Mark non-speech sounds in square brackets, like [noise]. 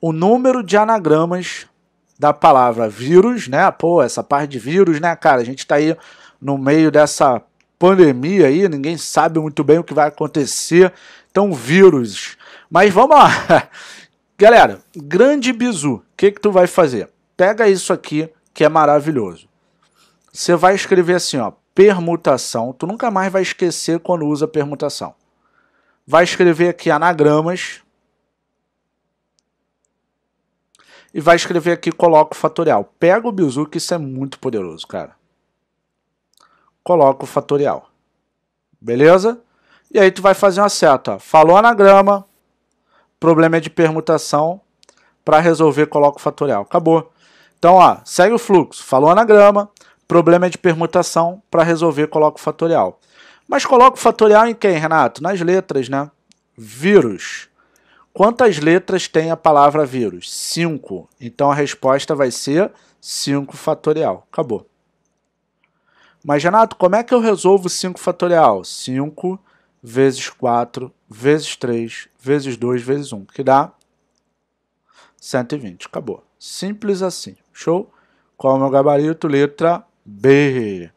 o número de anagramas da palavra vírus, né? Pô, essa parte de vírus, né, cara? A gente tá aí no meio dessa pandemia aí, ninguém sabe muito bem o que vai acontecer. Então, vírus. Mas vamos lá. [laughs] Galera, grande bizu, o que que tu vai fazer? Pega isso aqui, que é maravilhoso. Você vai escrever assim, ó, permutação. Tu nunca mais vai esquecer quando usa permutação. Vai escrever aqui anagramas, e vai escrever aqui, coloca o fatorial. Pega o que isso é muito poderoso, cara. Coloca o fatorial. Beleza? E aí tu vai fazer uma seta. Falou anagrama, problema é de permutação, para resolver coloca o fatorial. Acabou. Então, ó, segue o fluxo. Falou anagrama, problema é de permutação, para resolver coloca o fatorial. Mas coloca o fatorial em quem, Renato? Nas letras, né? Vírus. Quantas letras tem a palavra vírus? 5. Então a resposta vai ser 5 fatorial. Acabou. Mas, Renato, como é que eu resolvo 5 fatorial? 5 vezes 4 vezes 3 vezes 2 vezes 1, que dá 120. Acabou. Simples assim. Show? Qual é o meu gabarito? Letra B.